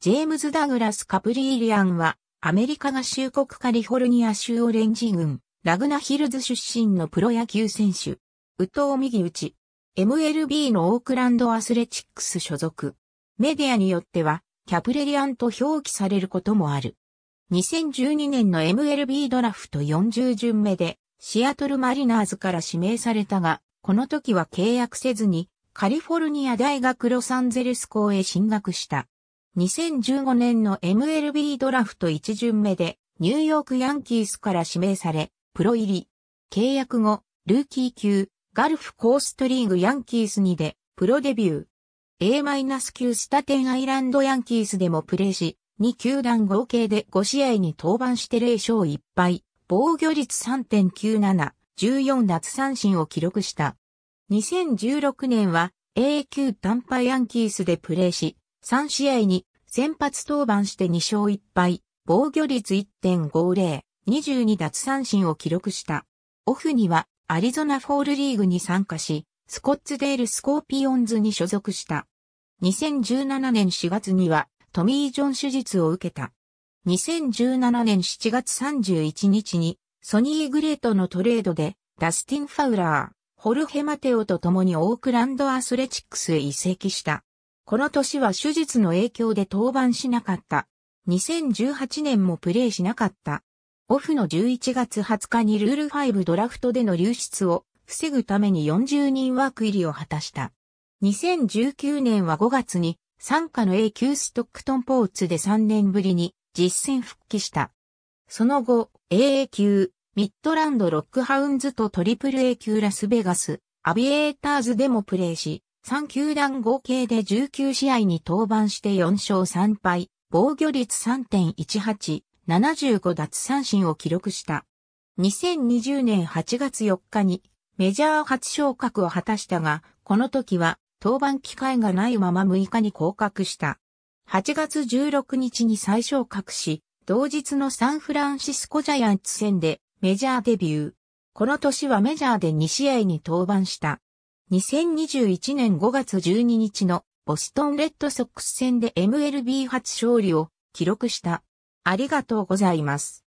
ジェームズ・ダグラス・カプリーリアンは、アメリカ合衆国カリフォルニア州オレンジ郡、ラグナヒルズ出身のプロ野球選手。宇藤右打ち。MLB のオークランドアスレチックス所属。メディアによっては、キャプレリアンと表記されることもある。2012年の MLB ドラフト40巡目で、シアトルマリナーズから指名されたが、この時は契約せずに、カリフォルニア大学ロサンゼルス校へ進学した。2015年の MLB ドラフト1巡目でニューヨークヤンキースから指名され、プロ入り。契約後、ルーキー級、ガルフコーストリーグヤンキースにで、プロデビュー。A- 級スタテンアイランドヤンキースでもプレーし、2球団合計で5試合に登板して0勝1敗、防御率3.97、14奪三振を記録した。2016年は A 級短波ヤンキースでプレーし、3試合に先発登板して2勝1敗、防御率1.50、22奪三振を記録した。オフにはアリゾナフォールリーグに参加し、スコッツデールスコーピオンズに所属した。2017年4月にはトミー・ジョン手術を受けた。2017年7月31日にソニー・グレートのトレードでダスティン・ファウラー、ホルヘ・マテオと共にオークランド・アスレチックスへ移籍した。この年は手術の影響で登板しなかった。2018年もプレーしなかった。オフの11月20日にルール5ドラフトでの流出を防ぐために40人枠入りを果たした。2019年は5月に参加の A 級ストックトンポーツで3年ぶりに実戦復帰した。その後、AA 級、ミッドランドロックハウンズとトリプル A 級ラスベガス、アビエーターズでもプレーし、3球団合計で19試合に登板して4勝3敗、防御率3.18、75奪三振を記録した。2020年8月4日にメジャー初昇格を果たしたが、この時は登板機会がないまま6日に降格した。8月16日に再昇格し、同日のサンフランシスコジャイアンツ戦でメジャーデビュー。この年はメジャーで2試合に登板した。2021年5月12日のボストンレッドソックス戦で MLB 初勝利を記録した。ありがとうございます。